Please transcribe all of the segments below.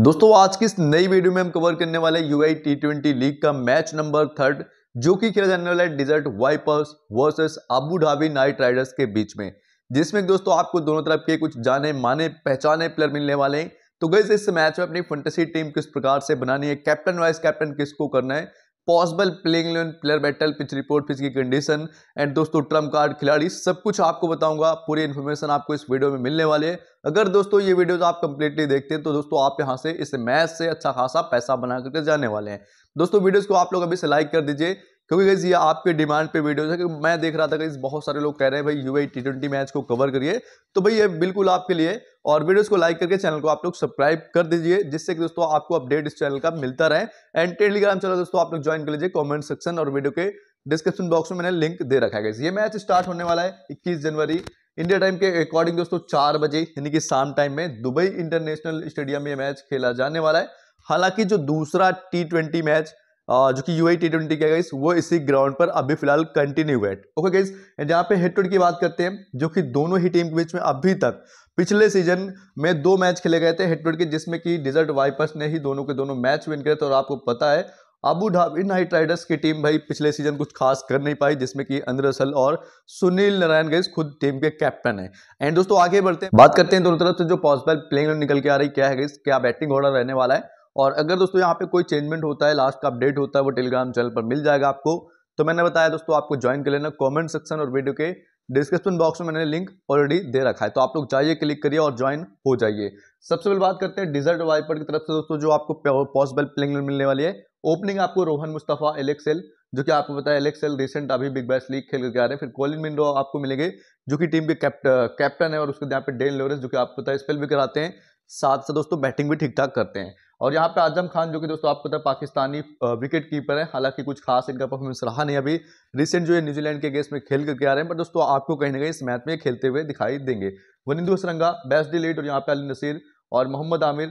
दोस्तों आज की इस नई वीडियो में हम कवर करने वाले U I T twenty league का मैच नंबर थर्ड जो कि खेला जाने वाला है Desert Vipers versus Abu Dhabi Knight Riders के बीच में जिसमें दोस्तों आपको दोनों तरफ के कुछ जाने माने पहचाने प्लेयर मिलने वाले हैं तो गई इस मैच में अपनी फंटेसी टीम किस प्रकार से बनानी है कैप्टन वाइस कैप्टन किसको करना है possible playing eleven player battle pitch report pitch की कंडीशन एंड दोस्तों ट्रम्प कार्ड खिलाड़ी सब कुछ आपको बताऊंगा पूरी इन्फॉर्मेशन आपको इस वीडियो में मिलने वाले है अगर दोस्तों ये वीडियो आप कंप्लीटली देखते हैं तो दोस्तों आप यहाँ से इस मैच से अच्छा खासा पैसा बना करके जाने वाले हैं दोस्तों वीडियोज़ को आप लोग अभी से लाइक कर दीजिए क्योंकि गैस ये आपके डिमांड पे वीडियो है कि मैं देख रहा था गैस बहुत सारे लोग कह रहे हैं भाई यू टी ट्वेंटी मैच को कवर करिए तो भाई ये बिल्कुल आपके लिए और वीडियोस को लाइक करके चैनल को आप लोग सब्सक्राइब कर दीजिए जिससे कि दोस्तों आपको अपडेट इस चैनल का मिलता रहे एंड टेलीग्राम चैनल दोस्तों आप लोग ज्वाइन कर लीजिए कॉमेंट सेक्शन और वीडियो के डिस्क्रिप्शन बॉक्स में मैंने लिंक दे रखा है ये मैच स्टार्ट होने वाला है इक्कीस जनवरी इंडिया टाइम के अकॉर्डिंग दोस्तों चार बजे यानी कि शाम टाइम में दुबई इंटरनेशनल स्टेडियम में मैच खेला जाने वाला है हालांकि जो दूसरा टी ट्वेंटी मैच जो कि यू आई टी ट्वेंटी क्या गई वो इसी ग्राउंड पर अभी फिलहाल कंटिन्यू है ओके गाइस एंड यहाँ पे हेड टू की बात करते हैं जो कि दोनों ही टीम के बीच में अभी तक पिछले सीजन में दो मैच खेले गए थे हेड के जिसमें कि डिजर्ट वाइपर्स ने ही दोनों के दोनों मैच विन करे थे और आपको पता है अबू धाबी नाइट राइडर्स की टीम भाई पिछले सीजन कुछ खास कर नहीं पाई जिसमें कि अंद्र असल और सुनील नारायण गैस खुद टीम के कैप्टन है एंड दोस्तों आगे बढ़ते हैं बात करते हैं दोनों तरफ से जो पॉसिबल प्लेइंग निकल के आ रही क्या है गैस क्या बैटिंग ऑर्डर रहने वाला है और अगर दोस्तों यहाँ पे कोई चेंजमेंट होता है लास्ट का अपडेट होता है वो टेलीग्राम चैनल पर मिल जाएगा आपको तो मैंने बताया दोस्तों आपको ज्वाइन कर लेना कमेंट सेक्शन और वीडियो के डिस्क्रिप्शन बॉक्स में मैंने लिंक ऑलरेडी दे रखा है तो आप लोग जाइए क्लिक करिए और ज्वाइन हो जाइए सबसे पहले बात करते हैं डिजर्ट वाइपर की तरफ से दोस्तों जो आपको पॉसिबल प्लेंग मिलने वाली है ओपनिंग आपको रोहन मुस्तफ़ा एलेक्सेल जो कि आपको बताया एलेक्सेल रिसेंट अभी बिग बैस लीग खेल करके आ रहे हैं फिर कॉलिन मिंडो आपको मिलेंगे जो कि टीम के कैप्टन है और उसके यहाँ पे डेन लोरेंस जो कि आपको पता है स्पेल भी कराते हैं साथ साथ दोस्तों बैटिंग भी ठीक ठाक करते हैं और यहाँ पे आजम खान जो कि दोस्तों आपको पता है पाकिस्तानी विकेट कीपर है हालांकि कुछ खास इनका परफॉर्मेंस रहा नहीं अभी रिसेंट जो है न्यूजीलैंड के गेस में खेल करके आ रहे हैं पर दोस्तों आपको कहीं ना कहीं इस मैच में खेलते हुए दिखाई देंगे वनिंदु सरंगा बेस्ट लीड और यहाँ पे अली नसीर और मोहम्मद आमिर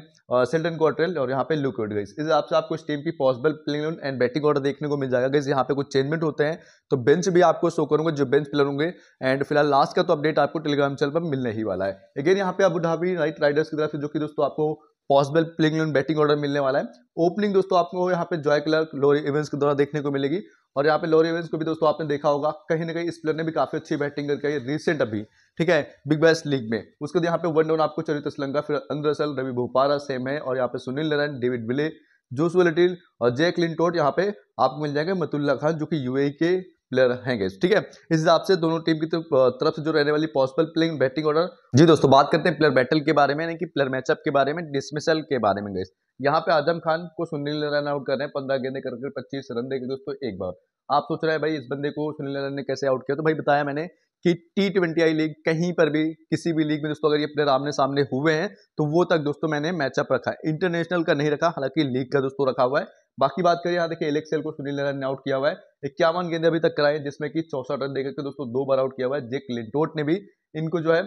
सेल्टन कॉट्रेल और यहाँ पे लुकआउट गई इस हिसाब से आपको इस टीम की possible playing and batting order देखने को मिल जाएगा गई यहाँ पे कुछ चेंजमेंट होते हैं तो बेंच भी आपको शो करूंगा जो बेंच प्लेयर होंगे एंड फिलहाल लास्ट का तो अपडेट आपको टेलीग्राम चैनल पर मिलने ही वाला है अगेन यहाँ पे अबू धाबी नाइट राइडर्स की तरफ से जो कि दोस्तों आपको पॉसिबल प्लेइंग बैटिंग ऑर्डर मिलने वाला है ओपनिंग दोस्तों आपको यहाँ पे जॉय क्लर्क लोरी इवेंस के द्वारा देखने को मिलेगी और यहाँ पे लोरी इवेंस को भी दोस्तों आपने देखा होगा कहीं ना कहीं इस प्लेयर ने भी काफी अच्छी बैटिंग करके रिसेंट अभी ठीक है बिग बैस लीग में उसके बाद यहाँ पे वन डाउन आपको चरित्र श्रीलंका फिर अंद्रसल रवि भोपारा सेम है और यहाँ पे Sunil Narine David Willey Joshua Little और जैक लिंटोट यहाँ पे आपको मिल जाएंगे मतुल्ला खान जो कि यूए e के प्लेयर हैं गैस ठीक है इस हिसाब से दोनों टीम की तो, तरफ से जो रहने वाली पॉसिबल प्लेइंग बैटिंग ऑर्डर जी दोस्तों बात करते हैं प्लेयर बैटल के बारे में यानी कि प्लेयर मैचअप के बारे में डिसमिसल के बारे में गैस यहाँ पे आजम खान को सुनील रन आउट कर रहे हैं पंद्रह गेंदे करके पच्चीस रन देंगे दोस्तों एक बार आप सोच रहे हैं भाई इस बंदे को सुनील नारायण ने कैसे आउट किया तो भाई बताया मैंने कि टी ट्वेंटी आई लीग कहीं पर भी किसी भी लीग में दोस्तों अगर ये प्लेयर आमने सामने हुए हैं तो वो तक दोस्तों मैंने मैचअप रखा है इंटरनेशनल का नहीं रखा हालांकि लीग का दोस्तों रखा हुआ है बाकी बात करें यहाँ देखिए एलेक्सेल को सुनील नारायण ने आउट किया हुआ है इक्यावन गेंदे अभी तक कराए जिसमें कि चौसठ रन देकर के दोस्तों दो बार आउट किया हुआ है जेक लिंटोट ने भी इनको जो है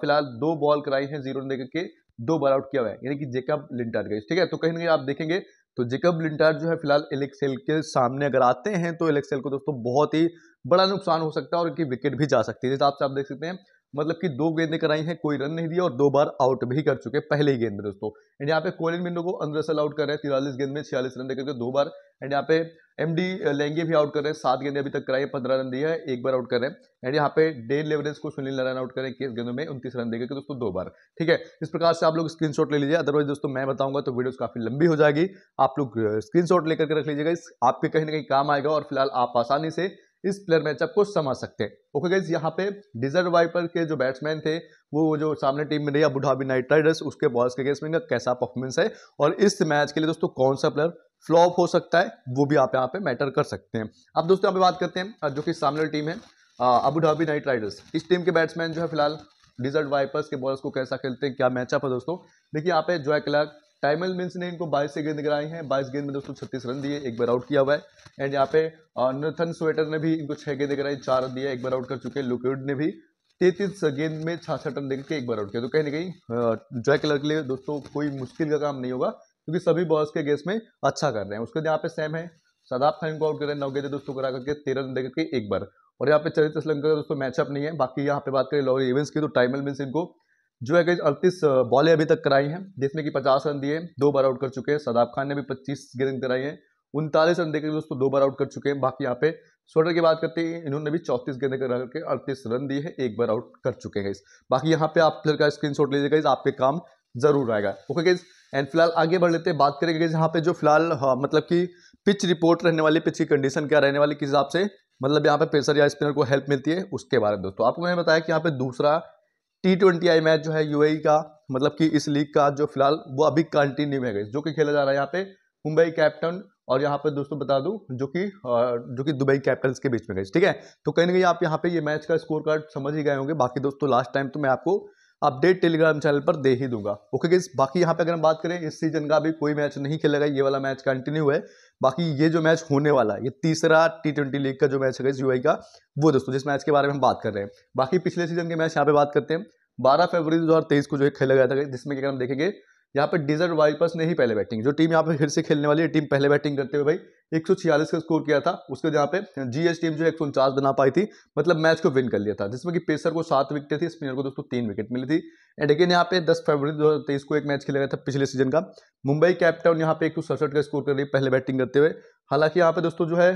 फिलहाल दो बॉल कराई है जीरो रन देकर के दो बार आउट किया हुआ है यानी कि जेकब लिंटार्ड गई ठीक है तो कहीं ना कहीं आप देखेंगे तो जेकब लिंटार्ड जो है फिलहाल एलेक्सेल के सामने अगर आते हैं तो एलेक्सेल को दोस्तों बहुत ही बड़ा नुकसान हो सकता है और इनकी विकेट भी जा सकती है जिस हिसाब से आप देख सकते हैं मतलब कि दो गेंदें कराई हैं कोई रन नहीं दिया और दो बार आउट भी कर चुके पहले ही गेंद में दोस्तों एंड यहाँ पे कोलिन मिंडो को अंदर से आउट कर रहे हैं तिरालीस गेंद में छियालीस रन देकर दो बार एंड यहाँ पे एम डी लेंगे भी आउट कर रहे हैं सात गेंदे अभी तक कराई है पंद्रह रन दिया है एक बार आउट कर रहे हैं एंड यहाँ पे डेन लेवरेज को सुनील नारायण आउट करें किस गेंदों में उनतीस रन देकर दोस्तों दो बार ठीक है इस प्रकार से आप लोग स्क्रीन ले लीजिए अदरवाइज दोस्तों मैं बताऊंगा तो वीडियो काफी लंबी हो जाएगी आप लोग स्क्रीन uh, लेकर के रख लीजिएगा इस आपके कहीं ना कहीं काम आएगा और फिलहाल आप आसानी से इस प्लेयर मैचअप को समझ सकते हैं ओके गाइज यहाँ पे डिजर्ट वाइपर के जो बैट्समैन थे वो जो सामने टीम में रही बुढ़ाबी नाइट राइडर्स उसके बॉल्स के अगेंस्ट में इनका कैसा परफॉर्मेंस है और इस मैच के लिए दोस्तों कौन सा प्लेयर फ्लॉप हो सकता है वो भी आप यहाँ पे मैटर कर सकते हैं अब दोस्तों यहाँ पे बात करते हैं जो कि सामने टीम है अबू धाबी नाइट राइडर्स इस टीम के बैट्समैन जो है फिलहाल डिजर्ट वाइपर्स के बॉल्स को कैसा खेलते हैं क्या मैचअप है दोस्तों देखिए यहाँ पे जॉय क्लर्क टाइमल मिन्स ने इनको 22 से गेंद गिराई हैं 22 गेंद में दोस्तों छत्तीस रन दिए एक बार आउट किया हुआ है एंड यहाँ पे नथन स्वेटर ने भी इनको छह गेंद गिराई चार रन दिया एक बार आउट कर चुके हैं ने भी तैतीस गेंद में छाछठ रन देकर एक बार आउट किया तो कहीं ना कहीं जॉय कलर के लिए दोस्तों कोई मुश्किल का काम नहीं होगा क्योंकि सभी बॉल्स के गेस में अच्छा कर रहे हैं उसके यहाँ पे सेम है सदाब खान इनको आउट कर रहे हैं नौ गेंद दोस्तों करा करके तेरह रन देकर के एक बार और यहाँ पे चरित्र श्रीलंका का दोस्तों मैचअप नहीं है बाकी यहाँ पे बात करें लॉरी इवेंट्स की तो टाइमल मिन्स इनको जो है गई अड़तीस बॉलें अभी तक कराई हैं जिसमें कि पचास रन दिए दो बार आउट कर चुके हैं सदाब खान ने भी पच्चीस गेंद कराई हैं उनतालीस रन देकर दोस्तों दो बार आउट कर चुके हैं बाकी यहाँ पे शोटर की बात करते हैं इन्होंने भी चौंतीस गेंद करा करके अड़तीस रन दिए हैं एक बार आउट कर चुके हैं इस बाकी यहाँ पे आप प्लेयर का स्क्रीन शॉट लीजिएगा इस आपके काम जरूर आएगा ओके गई एंड फिलहाल आगे बढ़ लेते हैं बात करेंगे यहाँ पे जो फिलहाल हाँ, मतलब की पिच रिपोर्ट रहने वाली पिच की कंडीशन क्या रहने वाली किस हिसाब से मतलब यहाँ पे पेसर या स्पिनर को हेल्प मिलती है उसके बारे में दोस्तों आपको मैंने बताया कि यहाँ पे दूसरा टी ट्वेंटी आई मैच जो है यूएई e का मतलब कि इस लीग का जो फिलहाल वो अभी कंटिन्यू में गई जो कि खेला जा रहा है यहाँ पे मुंबई कैप्टन और यहाँ पे दोस्तों बता दूं जो कि जो कि दुबई कैपिटल्स के बीच में गई ठीक है तो कहीं ना कहीं आप यहाँ पे ये मैच का स्कोर कार्ड समझ ही गए होंगे बाकी दोस्तों लास्ट टाइम तो मैं आपको अपडेट टेलीग्राम चैनल पर दे ही दूंगा ओके गेस बाकी यहाँ पे अगर हम बात करें इस सीजन का भी कोई मैच नहीं खेलेगा ये वाला मैच कंटिन्यू है बाकी ये जो मैच होने वाला है ये तीसरा टी ट्वेंटी लीग का जो मैच है यू e का वो दोस्तों जिस मैच के बारे में हम बात कर रहे हैं बाकी पिछले सीजन के मैच यहाँ पे बात करते हैं बारह फरवरी दो को जो है खेला गया था जिसमें क्या हम देखेंगे यहाँ पे डिजर्ट वाइपर्स ने ही पहले बैटिंग जो टीम यहाँ पे फिर से खेलने वाली है टीम पहले बैटिंग करते हुए भाई एक का स्कोर किया था उसके जहाँ पे जीएस टीम जो है एक बना पाई थी मतलब मैच को विन कर लिया था जिसमें कि पेसर को सात विकेट थी स्पिनर को दोस्तों तीन विकेट मिली थी एंड अगेन यहाँ पे 10 फरवरी 2023 को एक मैच खेला गया था पिछले सीजन का मुंबई कैप्टन यहाँ पे एक का स्कोर कर रही है पहले बैटिंग करते हुए हालांकि यहाँ पे दोस्तों जो है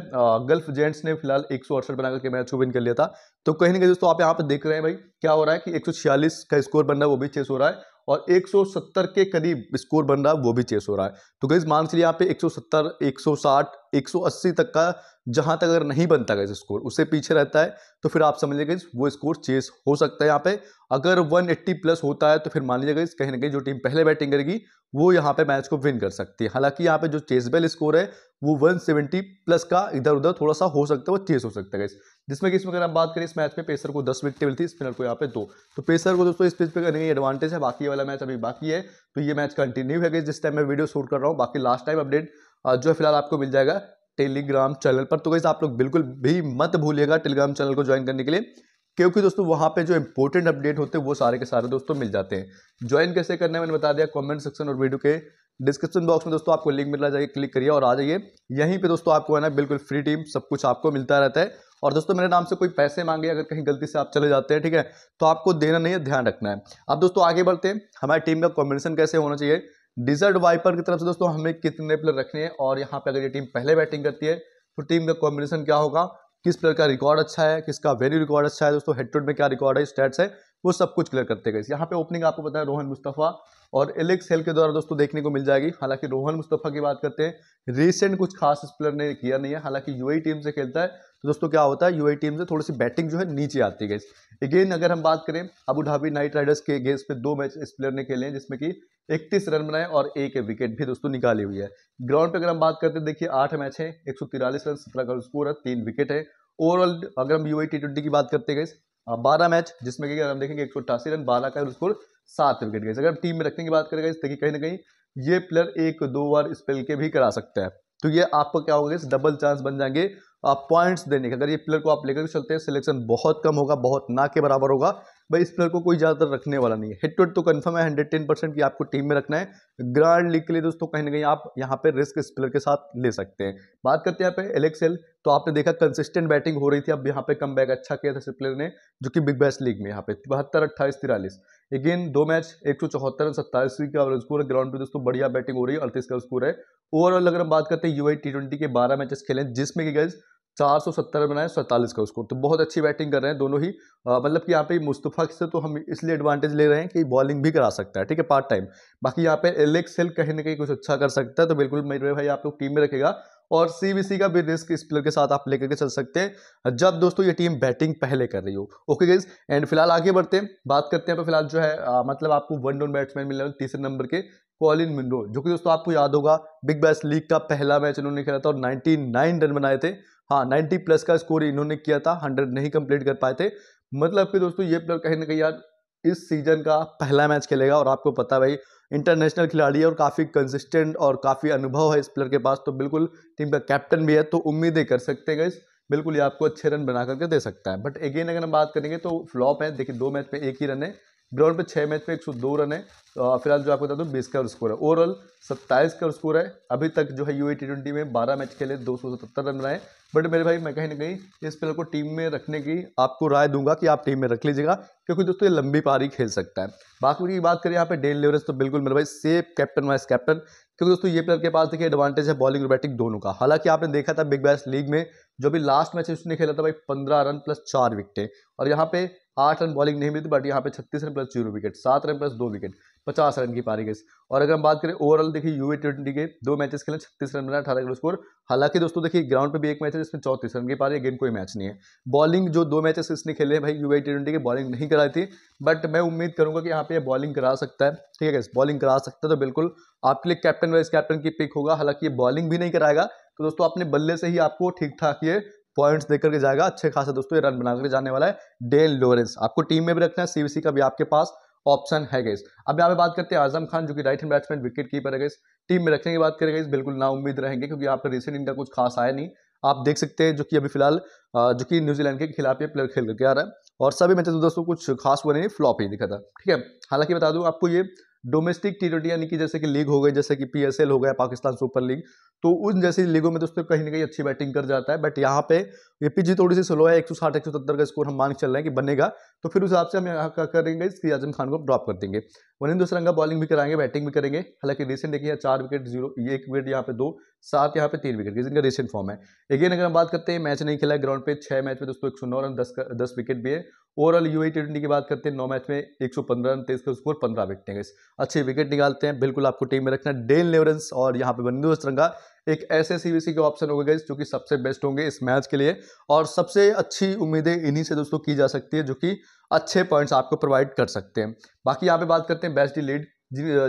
गल्फ जेंट्स ने फिलहाल एक सौ अड़सठ बनाकर के मैच को विन कर लिया था तो कहीं ना कहीं दोस्तों आप यहाँ पे देख रहे हैं भाई क्या हो रहा है कि एक का स्कोर बन रहा है वो भी चेस हो रहा है और 170 के करीब स्कोर बन रहा है वो भी चेस हो रहा है तो गई मान चलिए यहाँ पे 170 160 180 तक का जहाँ तक अगर नहीं बनता गई स्कोर उससे पीछे रहता है तो फिर आप समझ लीजिए वो स्कोर चेस हो सकता है यहाँ पे अगर 180 प्लस होता है तो फिर मान लीजिए कहीं ना कहीं जो टीम पहले बैटिंग करेगी वो यहाँ पे मैच को विन कर सकती है हालांकि यहाँ पे जो चेसबेल स्कोर है वो 170 प्लस का इधर उधर थोड़ा सा हो सकता है वो चेस हो सकता है जिसमें कि इसमें अगर हम बात करें इस मैच में पेसर को दस विकेट टेबल थी स्पिनर को यहाँ पे दो तो पेसर को दोस्तों इस पिच पे करने की एडवांटेज है बाकी वाला मैच अभी बाकी है तो ये मैच कंटिन्यू है जिस टाइम मैं वीडियो शूट कर रहा हूँ बाकी लास्ट टाइम अपडेट जो है फिलहाल आपको मिल जाएगा टेलीग्राम चैनल पर तो कैसे आप लोग बिल्कुल भी मत भूलिएगा टेलीग्राम चैनल को ज्वाइन करने के लिए क्योंकि दोस्तों वहाँ पे जो इंपॉर्टेंट अपडेट होते हैं वो सारे के सारे दोस्तों मिल जाते हैं ज्वाइन कैसे करना है मैंने बता दिया कमेंट सेक्शन और वीडियो के डिस्क्रिप्शन बॉक्स में दोस्तों आपको लिंक मिला जाइए क्लिक करिए और आ जाइए यहीं पे दोस्तों आपको है ना बिल्कुल फ्री टीम सब कुछ आपको मिलता रहता है और दोस्तों मेरे नाम से कोई पैसे मांगे अगर कहीं गलती से आप चले जाते हैं ठीक है तो आपको देना नहीं है ध्यान रखना है अब दोस्तों आगे बढ़ते हैं हमारी टीम का कॉम्बिनेशन कैसे होना चाहिए डिजर्ट वाइपर की तरफ से दोस्तों हमें कितने प्लेयर रखने हैं और यहाँ पे अगर ये टीम पहले बैटिंग करती है तो टीम का कॉम्बिनेशन क्या होगा किस प्लेयर का रिकॉर्ड अच्छा है किसका वैल्यू रिकॉर्ड अच्छा है दोस्तों हेड टू में क्या रिकॉर्ड है स्टैट्स है वो सब कुछ क्लियर करते गए यहाँ पे ओपनिंग आपको बताया रोहन मुस्तफ़ा और एलेक्स हेल के द्वारा दोस्तों देखने को मिल जाएगी हालांकि रोहन मुस्तफ़ा की बात करते हैं रिसेंट कुछ खास प्लेयर ने किया नहीं है हालांकि यू टीम से खेलता है तो दोस्तों क्या होता है यू टीम से थोड़ी सी बैटिंग जो है नीचे आती है अगेन अगर हम बात करें अबू धाबी नाइट राइडर्स के अगेंस्ट पे दो मैच इस प्लेयर ने खेले हैं जिसमें कि इकतीस रन बनाए और एक विकेट भी दोस्तों निकाली हुई है ग्राउंड पे अगर हम बात करते हैं देखिए आठ मैच है एक सौ तिरालीस रन सत्रह का स्कोर है तीन विकेट है ओवरऑल अगर हम यूआई टी ट्वेंटी की बात करते गए बारह मैच जिसमें कि अगर हम देखेंगे एक सौ अट्ठासी रन बारह का स्कोर सात विकेट गए अगर हम टीम में रखने की बात करेंगे इस देखिए कहीं ना कहीं ये प्लेयर एक दो बार स्पेल के भी करा सकता है तो ये आपको क्या होगा इस डबल चांस बन जाएंगे आप पॉइंट्स देने के अगर ये प्लेयर को आप लेकर चलते हैं सिलेक्शन बहुत कम होगा बहुत ना के बराबर होगा भाई इस प्लेयर को कोई ज़्यादातर रखने वाला नहीं है हेड टू हेड तो कन्फर्म है हंड्रेड टेन परसेंट की आपको टीम में रखना है ग्रांड लीग के लिए दोस्तों कहीं ना कहीं आप यहाँ पे रिस्क इस प्लेयर के साथ ले सकते हैं बात करते हैं यहाँ पे एलेक्सेल तो आपने देखा कंसिस्टेंट बैटिंग हो रही थी अब यहाँ पे कम बैक अच्छा किया था इस प्लेयर ने जो कि बिग बैस लीग में यहाँ पे बहत्तर अट्ठाईस तिरालीस अगेन दो मैच एक सौ चौहत्तर सत्ताईस का स्कोर है ग्राउंड पे दोस्तों बढ़िया बैटिंग हो रही है अड़तीस का स्कोर है ओवरऑल अगर हम बात करते हैं यू आई टी ट्वेंटी के बारह मैचेस खेले जिसमें कि गैस चार सौ सत्तर बनाए सैंतालीस का स्कोर तो बहुत अच्छी बैटिंग कर रहे हैं दोनों ही मतलब कि यहाँ पे मुस्तफ़ा से तो हम इसलिए एडवांटेज ले रहे हैं कि बॉलिंग भी करा सकता है ठीक है पार्ट टाइम बाकी यहाँ पे एलेक्स हिल कहीं ना कहीं कुछ अच्छा कर सकता है तो बिल्कुल मेरे भाई आप लोग टीम में रखेगा और सी का भी रिस्क इस प्लेयर के साथ आप लेकर के चल सकते हैं जब दोस्तों ये टीम बैटिंग पहले कर रही हो ओके गाइज एंड फिलहाल आगे बढ़ते हैं बात करते हैं तो फिलहाल जो है मतलब आपको वन डाउन बैट्समैन मिल रहा तीसरे नंबर के कॉलिन मिनरो जो कि दोस्तों आपको याद होगा बिग बैस लीग का पहला मैच उन्होंने खेला था और 99 रन बनाए थे हाँ नाइन्टी प्लस का स्कोर इन्होंने किया था हंड्रेड नहीं कंप्लीट कर पाए थे मतलब कि दोस्तों ये प्लेयर कहीं ना कहीं यार इस सीजन का पहला मैच खेलेगा और आपको पता भाई इंटरनेशनल खिलाड़ी है और काफ़ी कंसिस्टेंट और काफ़ी अनुभव है इस प्लेयर के पास तो बिल्कुल टीम का कैप्टन भी है तो उम्मीदें कर सकते हैं इस बिल्कुल ये आपको अच्छे रन बना करके दे सकता है बट अगेन अगर हम बात करेंगे तो फ्लॉप है देखिए दो मैच में एक ही रन है ग्राउंड पे छः मैच में एक सौ दो रन है तो फिलहाल जो आपको बता दूँ बीस का स्कोर है ओवरऑल सत्ताईस का स्कोर है अभी तक जो है यू टी ट्वेंटी में बारह मैच खेले दो सौ सतहत्तर रन बनाए बट मेरे भाई मैं कहीं ना कहीं इस प्लेयर को टीम में रखने की आपको राय दूंगा कि आप टीम में रख लीजिएगा क्योंकि दोस्तों ये लंबी पारी खेल सकता है बाकी की बात करें यहाँ पे डेन लेवरेज तो बिल्कुल मेरे भाई सेफ कैप्टन वाइस कैप्टन क्योंकि दोस्तों ये प्लेयर के पास देखिए एडवांटेज है बॉलिंग और बैटिंग दोनों का हालांकि आपने देखा था बिग बैस लीग में जो भी लास्ट मैच उसने खेला था भाई पंद्रह रन प्लस चार विकेटें और यहाँ पे आठ रन बॉलिंग नहीं मिली थी बट यहाँ पे छत्तीस रन प्लस जीरो विकेट सात रन प्लस दो विकेट पचास रन की पारी गई और अगर हम बात करें ओवरऑल देखिए यू ट्वेंटी के दो मैचेस खेले छत्तीस रन बना अठारह का स्कोर हालांकि दोस्तों देखिए ग्राउंड पे भी एक मैच है जिसमें चौंतीस रन की पारी अगेन कोई मैच नहीं है बॉलिंग जो दो मैचेस इसने खेले भाई यू ट्वेंटी के बॉलिंग नहीं कराई थी बट मैं उम्मीद करूंगा कि यहाँ पे बॉलिंग करा सकता है ठीक है बॉलिंग करा सकता है तो बिल्कुल आपके लिए कैप्टन वाइस कैप्टन की पिक होगा हालांकि ये बॉलिंग भी नहीं कराएगा तो दोस्तों अपने बल्ले से ही आपको ठीक ठाक ये पॉइंट्स देकर के जाएगा अच्छे खासा दोस्तों ये रन बना जाने वाला है डेन लोरेंस आपको टीम में भी रखना है सीवीसी का भी आपके पास ऑप्शन है गैस अब यहाँ पे बात करते हैं आजम खान जो कि right hand batsman wicket keeper है गैस टीम में रखने की बात करें गई बिल्कुल ना उम्मीद रहेंगे क्योंकि यहाँ पर रिसेंट इनका कुछ खास आया नहीं आप देख सकते हैं जो कि अभी फिलहाल जो कि न्यूजीलैंड के खिलाफ ये प्लेयर खेल करके आ रहा है और सभी मैचेस दोस्तों कुछ खास हुआ नहीं फ्लॉप ही दिखा था ठीक है हालांकि बता दूँ आपको ये डोमेस्टिक टी ट्वेंटी यानी कि जैसे कि लीग हो गई जैसे कि पी हो गया पाकिस्तान सुपर लीग तो उन जैसी लीगों में दोस्तों कहीं ना कहीं अच्छी बैटिंग कर जाता है बट यहाँ पे ये पिच थोड़ी सी स्लो है एक सौ साठ एक सौ सत्तर का स्कोर हम मान चल रहे हैं कि बनेगा तो फिर उस हिसाब से हम यहाँ क्या करेंगे इसकी आजम खान को ड्रॉप कर देंगे वनिंदर सरंगा बॉलिंग भी कराएंगे बैटिंग भी करेंगे हालांकि रिसेंट देखिए चार विकेट जीरो एक विकेट यहाँ पे दो सात यहाँ पे तीन विकेट जिनका रिसेंट फॉर्म है अगेन अगर हम बात करते हैं मैच नहीं खेला ग्राउंड पे छह मैच में दोस्तों एक सौ नौ रन दस दस विकेट भी है ओवरऑल यू ट्वेंटी की बात करते हैं नौ मैच में एक सौ पंद्रह रन तेईस का स्कोर पंद्रह विकेट हैं अच्छे विकेट निकालते हैं बिल्कुल आपको टीम में रखना डेन लेवरेंस और यहाँ पे बंदू रंगा एक ऐसे सीबीसी के ऑप्शन होगा गए जो कि सबसे बेस्ट होंगे इस मैच के लिए और सबसे अच्छी उम्मीदें इन्हीं से दोस्तों की जा सकती है जो कि अच्छे पॉइंट्स आपको प्रोवाइड कर सकते हैं बाकी यहाँ पे बात करते हैं बेस्ट लीड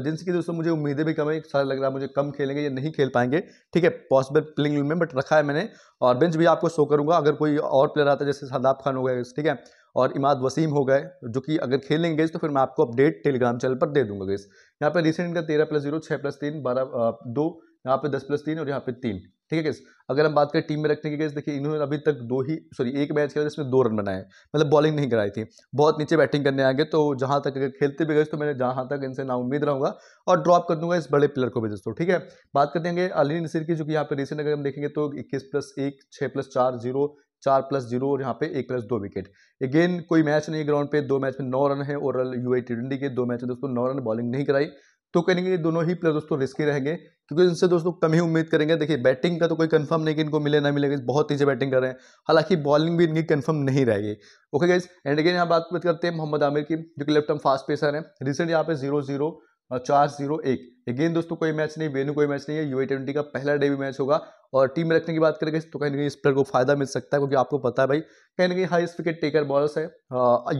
जिनसे कि दोस्तों मुझे उम्मीदें भी कम है सारा लग रहा है मुझे कम खेलेंगे या नहीं खेल पाएंगे ठीक है पॉसिबल प्लेइंग में बट रखा है मैंने और बेंच भी आपको शो करूंगा अगर कोई और प्लेयर आता है जैसे सदाब खान हो गया ठीक है और इमाद वसीम हो गए जो कि अगर खेलेंगे गेज तो फिर मैं आपको अपडेट टेलीग्राम चैनल पर दे दूंगा गेज यहाँ पे रिसेंट इनका तेरह प्लस जीरो छः प्लस तीन बारह दो यहाँ पे दस प्लस तीन और यहाँ पे तीन ठीक है गेस अगर हम बात करें टीम में रखने की गेस देखिए इन्होंने अभी तक दो ही सॉरी एक मैच खेला जिसमें दो रन बनाए मतलब बॉलिंग नहीं कराई थी बहुत नीचे बैटिंग करने आ गए तो जहाँ तक अगर खेलते भी गए तो मैंने जहाँ तक इनसे ना उम्मीद रहूँगा और ड्रॉप कर दूंगा इस बड़े प्लेयर को भी दोस्तों ठीक है बात करते हैं अली नसीर की जो कि यहाँ पर रिसेंट अगर हम देखेंगे तो इक्कीस प्लस एक छः प्लस चार जीरो चार प्लस जीरो और यहाँ पे एक प्लस दो विकेट अगेन कोई मैच नहीं ग्राउंड पे दो मैच में नौ रन है और यू आई टी के दो मैच में दोस्तों नौ रन बॉलिंग नहीं कराई तो कहेंगे ये दोनों ही प्लेयर दोस्तों रिस्की रहेंगे क्योंकि इनसे दोस्तों कम ही उम्मीद करेंगे देखिए बैटिंग का तो कोई कंफर्म नहीं कि इनको मिले ना मिलेगा बहुत तेजी बैटिंग कर रहे हैं हालांकि बॉलिंग भी इनकी कंफर्म नहीं रहेगी ओके गाइज एंड अगेन यहाँ बात करते हैं मोहम्मद आमिर की जो कि लेफ्ट हम फास्ट पेसर है रिसेंट यहाँ पे जीरो जीरो और चार जीरो एक अगेन दोस्तों कोई मैच नहीं वेन्यू कोई मैच नहीं है यू ट्वेंटी का पहला डेबी मैच होगा और टीम में रखने की बात करेंगे तो कहीं ना कहीं इस प्लेयर को फायदा मिल सकता है क्योंकि आपको पता है भाई कहीं ना कहीं हाईस्ट विकेट टेकर बॉलर्स है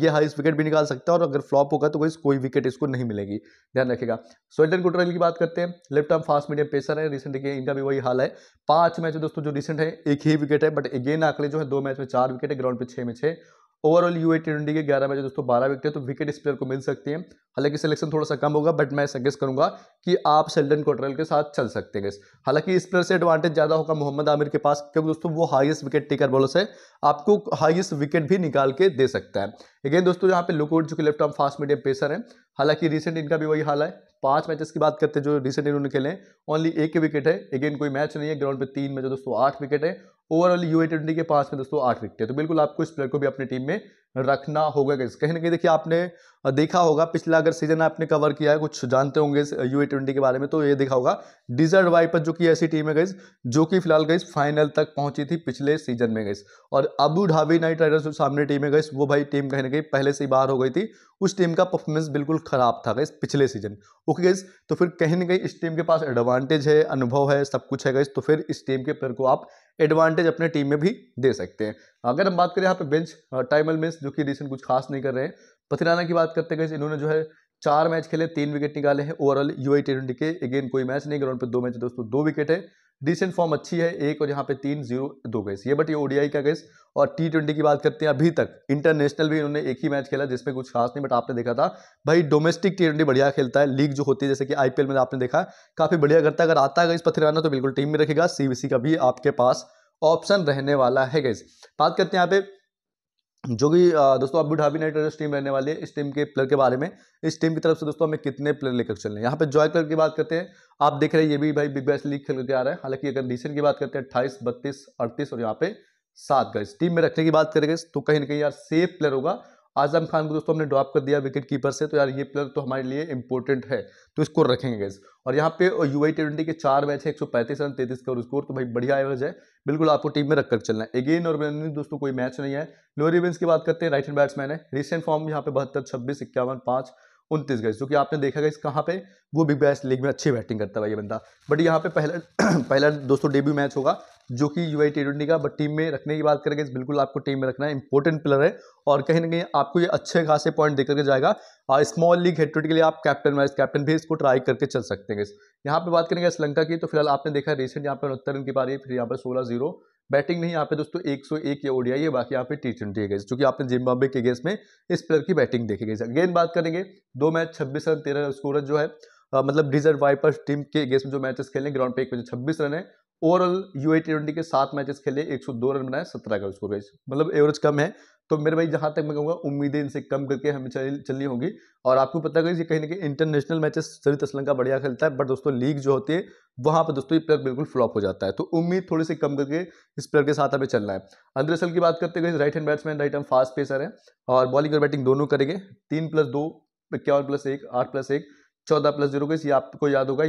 ये हाईस्ट विकेट भी निकाल सकता है और अगर फ्लॉप होगा तो कोई कोई विकेट इसको नहीं मिलेगी ध्यान रखेगा सोल्टन गुटरेल की बात करते हैं left arm fast medium pacer है रिसेंट देखिए इनका भी वही हाल है पांच मैच दोस्तों जो रिसेंट है एक ही विकेट है बट अगेन आंकड़े जो है दो मैच में चार विकेट है ग्राउंड पे छः में छः ओवरऑल यू ट्वेंटी के ग्यारह में दोस्तों बारह विकेट है तो विकेट इस प्लेयर को मिल सकती है हालांकि सिलेक्शन थोड़ा सा कम होगा बट मैं सजेस्ट करूंगा कि आप सेल्डन कोटरल के साथ चल सकते हैं हालांकि इस प्लेयर से एडवांटेज ज़्यादा होगा मोहम्मद आमिर के पास क्योंकि दोस्तों वो हाईएस्ट विकेट टेकर बॉलर से आपको हाईएस्ट विकेट भी निकाल के दे सकता है अगेन दोस्तों यहाँ पे लुकआउट जो कि left arm fast medium pacer है हालांकि रिसेंट इनका भी वही हाल है पांच मैचेस की बात करते हैं जो रिसेंट इन्होंने खेले हैं ओनली एक विकेट है अगेन कोई मैच नहीं है ग्राउंड पे तीन में जो दोस्तों आठ विकेट है ओवरऑल यू के पास में दोस्तों आठ है तो बिल्कुल आपको इस प्लेयर को भी अपनी टीम में रखना होगा कैसे कहीं ना कहीं देखिए आपने देखा होगा पिछला अगर सीजन आपने कवर किया है कुछ जानते होंगे यू ट्वेंटी के बारे में तो ये देखा होगा डिजर्ट वाइपर जो कि ऐसी टीम है गई जो कि फिलहाल गई फाइनल तक पहुंची थी पिछले सीजन में गई और अबू ढाबी नाइट राइडर्स जो सामने टीम है गई वो भाई टीम कहीं ना कहीं पहले से ही बाहर हो गई थी उस टीम का परफॉर्मेंस बिल्कुल खराब था गई पिछले सीजन ओके गई तो फिर कहीं ना कहीं इस टीम के पास एडवांटेज है अनुभव है सब कुछ है गई तो फिर इस टीम के प्लेयर को आप एडवांटेज अपने टीम में भी दे सकते हैं अगर हम बात करें यहाँ पे बेंच टाइमल मिन्स जो कि रिसेंट कुछ खास नहीं कर रहे हैं पथिराना की बात करते गए इन्होंने जो है चार मैच खेले तीन विकेट निकाले हैं ओवरऑल यू आई टी के अगेन कोई मैच नहीं ग्राउंड पर दो मैच दोस्तों दो विकेट है डिसेंट फॉर्म अच्छी है एक और यहाँ पे तीन जीरो दो गैस ये बट ये ओडीआई का गैस और टी ट्वेंटी की बात करते हैं अभी तक इंटरनेशनल भी इन्होंने एक ही मैच खेला जिसमें कुछ खास नहीं बट आपने देखा था भाई डोमेस्टिक टी ट्वेंटी बढ़िया खेलता है लीग जो होती है जैसे कि आईपीएल में आपने देखा काफ़ी बढ़िया करता है अगर आता है इस पथिराना तो बिल्कुल टीम में रखेगा सीबीसी का भी आपके पास ऑप्शन रहने वाला है गैस बात करते हैं यहाँ पे जो कि दोस्तों अब धाबी नाइट राइडर्स टीम रहने वाली है इस टीम के प्लेयर के बारे में इस टीम की तरफ से दोस्तों हमें कितने प्लेयर लेकर चल रहे हैं यहाँ पे जॉय क्लब की बात करते हैं आप देख रहे हैं ये भी भाई बिग बैश लीग खेल के आ रहा है हालांकि अगर रिसेंट की बात करते हैं अट्ठाईस बत्तीस अड़तीस और यहाँ पे सात गज टीम में रखने की बात करेंगे तो कहीं ना कहीं यार सेफ प्लेयर होगा आजम खान को दोस्तों हमने ड्रॉप कर दिया विकेट कीपर से तो यार ये प्लेयर तो हमारे लिए इंपॉर्टेंट है तो इसको रखेंगे गैस और यहाँ पे यू आई ट्वेंटी के चार मैच है एक सौ पैंतीस रन तैतीस का स्कोर तो भाई बढ़िया एवरेज है बिल्कुल आपको टीम में रखकर चलना है अगेन और दोस्तों कोई मैच नहीं है लोअर इवेंट्स की बात करते हैं राइट हैंड बैट्समैन है रिसेंट फॉर्म यहाँ पे बहत्तर छब्बीस इक्यावन पाँच उनतीस गए जो कि आपने देखा गया कहाँ पे वो बिग बैस लीग में अच्छी बैटिंग करता है ये बंदा बट यहाँ पे पहला पहला दोस्तों डेब्यू मैच होगा जो कि यू आई टी का बट टीम में रखने की बात करेंगे बिल्कुल आपको टीम में रखना है इंपॉर्टेंट प्लेयर है और कहीं ना कहीं आपको ये अच्छे खासे पॉइंट देकर के जाएगा और स्मॉल लीग हेडट्रिक के लिए आप कैप्टन वाइस कैप्टन भी इसको ट्राई करके चल सकते हैं यहाँ पे बात करेंगे श्रीलंका की तो फिलहाल आपने देखा रिसेंट यहाँ पर उनहत्तर रन की पारी फिर यहाँ पर सोलह जीरो बैटिंग नहीं यहाँ पे दोस्तों एक सौ एक या ओडियाई है बाकी यहाँ पे टी ट्वेंटी है जो कि आपने जिम्बाब्वे के अगेंस्ट में इस प्लेयर की बैटिंग देखी गई अगेन बात करेंगे दो मैच छब्बीस रन तेरह स्कोर जो है आ, मतलब डिजर्ट वाइपर्स टीम के अगेंस्ट में जो मैचेस खेले ग्राउंड पे एक छब्बीस रन है ओवरऑल यू ट्वेंटी के सात मैचेस खेले 102 रन बनाए 17 का स्कोर वाइज मतलब एवरेज कम है तो मेरे भाई जहाँ तक मैं कहूँगा उम्मीदें इनसे कम करके हमें चल, चलनी होगी और आपको पता है कहीं ना कहीं इंटरनेशनल मैचेस सरित असलम का बढ़िया खेलता है बट दोस्तों लीग जो होती है वहाँ पर दोस्तों ये प्लेयर बिल्कुल फ्लॉप हो जाता है तो उम्मीद थोड़ी सी कम करके इस प्लेयर के साथ हमें चलना है अंदर की बात करते हैं right hand batsman right hand fast pacer है और बॉलिंग और बैटिंग दोनों करेंगे तीन प्लस दो इक्यावन प्लस एक आठ प्लस एक चौदह प्लस जीरो को ये आपको याद होगा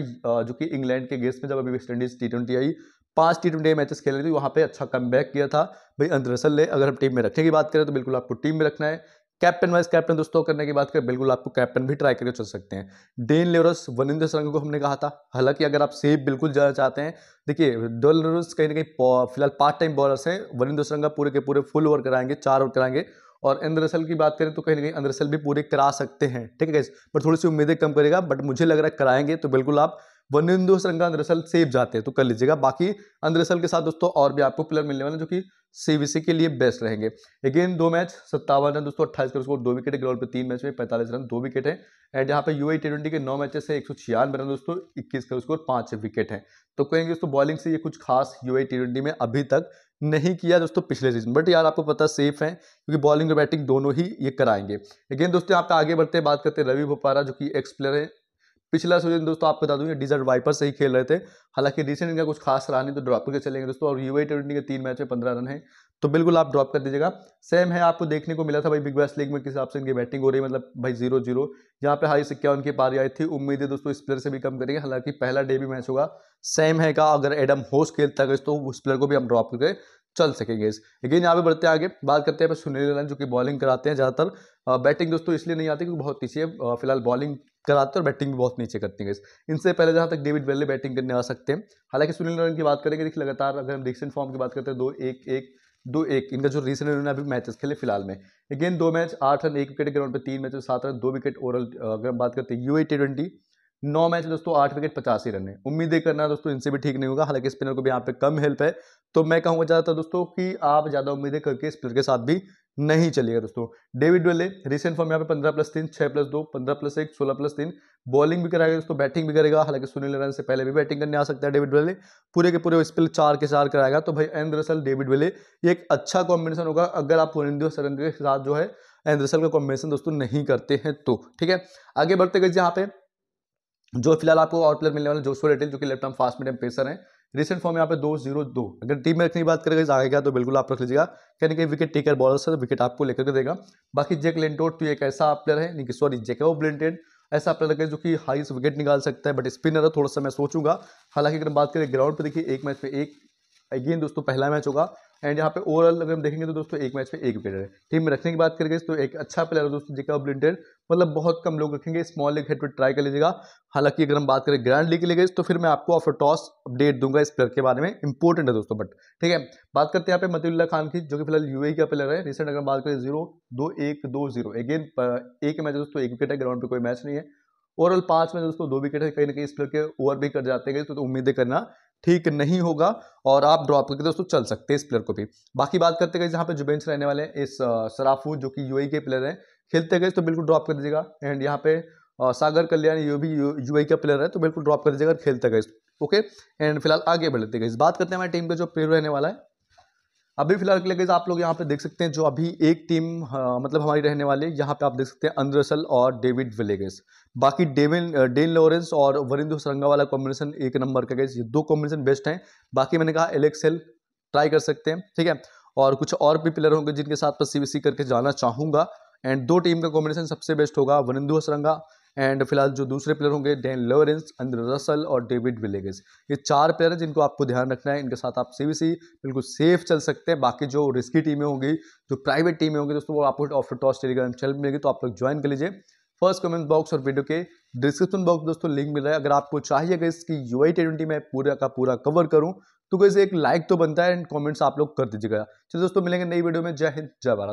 जो कि इंग्लैंड के गेस्ट में जब अभी West Indies T twenty I पांच टी ट्वेंटी मैचेस खेले थे वहां पे अच्छा कम किया था भाई अंतरसल ले अगर हम टीम में रखने की बात करें तो बिल्कुल आपको टीम में रखना है कैप्टन वाइस कैप्टन दोस्तों करने की बात करें बिल्कुल आपको कैप्टन भी ट्राई करके चल सकते हैं डेन लेवरस वनिंदर सरंग को हमने कहा था हालांकि अगर आप सेफ बिल्कुल जाना चाहते हैं देखिए डेन लेवरस कहीं ना कहीं फिलहाल पार्ट टाइम बॉलर्स हैं वनिंदर सरंगा पूरे के पूरे फुल ओवर कराएंगे चार ओवर कराएंगे और अंदरसल की बात करें तो कहीं ना कहीं अंदरसल भी पूरे करा सकते हैं ठीक है पर थोड़ी सी उम्मीदें कम करेगा बट मुझे लग रहा है कराएंगे तो बिल्कुल आप वन इंदो श्रृंगा अंदरसल सेफ जाते हैं तो कर लीजिएगा बाकी अंदरसल के साथ दोस्तों और भी आपको प्लेयर मिलने वाले जो कि सीबीसी के लिए बेस्ट रहेंगे अगेन दो मैच सत्तावन रन दोस्तों अट्ठाईस कर स्कोर दो विकेट ग्राउंड पर तीन मैच में पैंतालीस रन दो विकेट है एंड यहाँ पे यू टी ट्वेंटी के नौ मैचेस से एक सौ छियानवे रन दोस्तों इक्कीस का स्कोर पाँच विकेट है तो कहेंगे दोस्तों बॉलिंग से ये कुछ खास यू टी ट्वेंटी में अभी तक नहीं किया दोस्तों पिछले सीजन बट यार आपको पता सेफ है क्योंकि बॉलिंग और बैटिंग दोनों ही ये कराएंगे अगेन दोस्तों यहाँ पे आगे बढ़ते बात करते हैं रवि भोपारा जो कि एक्स प्लेयर है पिछला सीजन दोस्तों आपको बता दूं ये डिजर्ट वाइपर से ही खेल रहे थे हालांकि रिसेंट इनका कुछ खास रहा नहीं तो ड्रॉप करके चलेंगे दोस्तों और यूए ट्वेंटी के तीन मैच में पंद्रह रन है तो बिल्कुल आप ड्रॉप कर दीजिएगा सेम है आपको देखने को मिला था भाई बिग बैस लीग में किस हिसाब से इनकी बैटिंग हो रही है मतलब भाई जीरो जीरो यहाँ पे हाई सिक्का उनकी पारी आई थी उम्मीद है दोस्तों इस प्लेयर से भी कम करेंगे हालांकि पहला डे भी मैच होगा सेम है का अगर एडम होश खेलता है तो उस प्लेयर को भी हम ड्रॉप करके चल सकेंगे इस लेकिन यहाँ पे बढ़ते आगे बात करते हैं सुनील नारायण जो कि बॉलिंग कराते हैं ज़्यादातर बैटिंग दोस्तों इसलिए नहीं आती क्योंकि बहुत पीछे फिलहाल बॉलिंग कराते और बैटिंग भी बहुत नीचे करती है इनसे पहले जहाँ तक डेविड वेल्ले बैटिंग करने आ सकते हैं हालांकि सुनील नारायण की बात करेंगे देखिए लगातार अगर हम रिक्सेंट फॉर्म की बात करते हैं दो एक एक दो एक इनका जो रिसेंट इन्होंने अभी मैचेस खेले फिलहाल में अगेन दो मैच आठ रन एक विकेट ग्राउंड पर तीन मैच सात रन दो विकेट ओवरऑल अगर हम बात करते हैं यू टी ट्वेंटी नौ मैच दोस्तों आठ विकेट पचासी रन है उम्मीद ही करना दोस्तों इनसे भी ठीक नहीं होगा हालांकि स्पिनर को भी यहाँ पे कम हेल्प है तो मैं कहूँगा ज़्यादातर दोस्तों कि आप ज़्यादा उम्मीदें करके स्पिनर के साथ भी नहीं चलेगा दोस्तों डेविड वेले रिसेंट फॉर्म यहाँ पे पंद्रह प्लस तीन छः प्लस दो पंद्रह प्लस एक सोलह प्लस तीन बॉलिंग भी कराएगा दोस्तों बैटिंग भी करेगा हालांकि सुनील रन से पहले भी बैटिंग करने आ सकता है डेविड वेले पूरे के पूरे स्पिल चार के चार कराएगा तो भाई एंड दरअसल डेविड वेले ये एक अच्छा कॉम्बिनेशन होगा अगर आप पुनिंदो सरंग के साथ जो है एंड दरअसल का कॉम्बिनेशन दोस्तों नहीं करते हैं तो ठीक है आगे बढ़ते गए यहाँ पे जो फिलहाल आपको आउट प्लेयर मिलने वाले जोशो रेटेल जो कि left arm fast medium pacer है रिसेंट फॉर्म यहाँ पे दो जीरो दो अगर टीम में रखने की बात करेगा आएगा तो बिल्कुल आप रख लीजिएगा कहने कहीं विकेट टेकर बॉलर से विकेट आपको लेकर के देगा बाकी जेक लेंटोट तो एक ऐसा प्लेयर है नहीं कि सॉरी जेको ब्लेंटेड ऐसा प्लेयर है जो कि हाईस्ट विकेट निकाल सकता है बट स्पिनर है थोड़ा सा मैं सोचूंगा हालांकि अगर बात करें ग्राउंड पर देखिए एक मैच में एक अगेन दोस्तों पहला मैच होगा एंड यहाँ पे ओवरऑल अगर हम देखेंगे तो दोस्तों एक मैच में एक विकेट है टीम में रखने की बात करेंगे तो एक अच्छा प्लेयर है दोस्तों जिका ब्लिंटेड मतलब बहुत कम लोग रखेंगे स्मॉल लीग हेड पर ट्राई कर लीजिएगा हालांकि अगर हम बात करें ग्रैंड लीग के लिए तो फिर मैं आपको ऑफ टॉस अपडेट दूंगा इस प्लेयर के बारे में इंपॉर्टेंट है दोस्तों बट ठीक है बात करते हैं यहाँ पे मतुल्ला खान की जो कि फिलहाल यूए का प्लेयर है रिसेंट अगर बात करें जीरो दो एक दो जीरो अगेन एक मैच दोस्तों एक विकेट है ग्राउंड पर कोई मैच नहीं है ओवरऑल पांच में दोस्तों दो विकेट है कहीं ना कहीं इस प्लेयर के ओवर भी कर जाते हैं तो उम्मीदें करना ठीक नहीं होगा और आप ड्रॉप करके दोस्तों चल सकते हैं इस प्लेयर को भी बाकी बात करते गए यहाँ पे जुबेंस रहने वाले हैं इस सराफू जो कि यूएई e के प्लेयर हैं खेलते गए तो बिल्कुल ड्रॉप कर दीजिएगा एंड यहाँ पे सागर कल्याण ये भी यूएई का प्लेयर है तो बिल्कुल ड्रॉप कर दीजिएगा खेलते गए ओके एंड फिलहाल आगे बढ़ लेते गए इस बात करते हैं हमारे टीम का जो प्लेयर रहने वाला है अभी फिलहाल के लिए आप लोग यहाँ पे देख सकते हैं जो अभी एक टीम आ, हाँ, मतलब हमारी रहने वाली यहाँ पे आप देख सकते हैं अंद्रसल और डेविड विलेगस बाकी डेविन डेन लॉरेंस और वरिंदु सरंगा वाला कॉम्बिनेशन एक नंबर का गए ये दो कॉम्बिनेशन बेस्ट हैं बाकी मैंने कहा एलेक्सेल ट्राई कर सकते हैं ठीक है और कुछ और भी प्लेयर होंगे जिनके साथ पर सी करके जाना चाहूँगा एंड दो टीम का कॉम्बिनेशन सबसे बेस्ट होगा वरिंदु सरंगा एंड फिलहाल जो दूसरे प्लेयर होंगे डैन लोरेंस अंद्र रसल और डेविड विलेगस ये चार प्लेयर हैं जिनको आपको ध्यान रखना है इनके साथ आप सी सी बिल्कुल सेफ चल सकते हैं बाकी जो रिस्की टीमें होंगी जो प्राइवेट टीमें होंगी दोस्तों वो आपको ऑफर टॉस टेलीग्राम चल मिलेगी तो आप लोग ज्वाइन कर लीजिए फर्स्ट कमेंट बॉक्स और वीडियो के डिस्क्रिप्शन बॉक्स दोस्तों लिंक मिल रहा है अगर आपको चाहिए कि इसकी यू आई ट्वेंटी मैं पूरा का पूरा कवर करूँ तो कैसे एक लाइक तो बनता है एंड कॉमेंट्स आप लोग कर दीजिएगा चलिए दोस्तों मिलेंगे नई वीडियो में जय हिंद जय भारत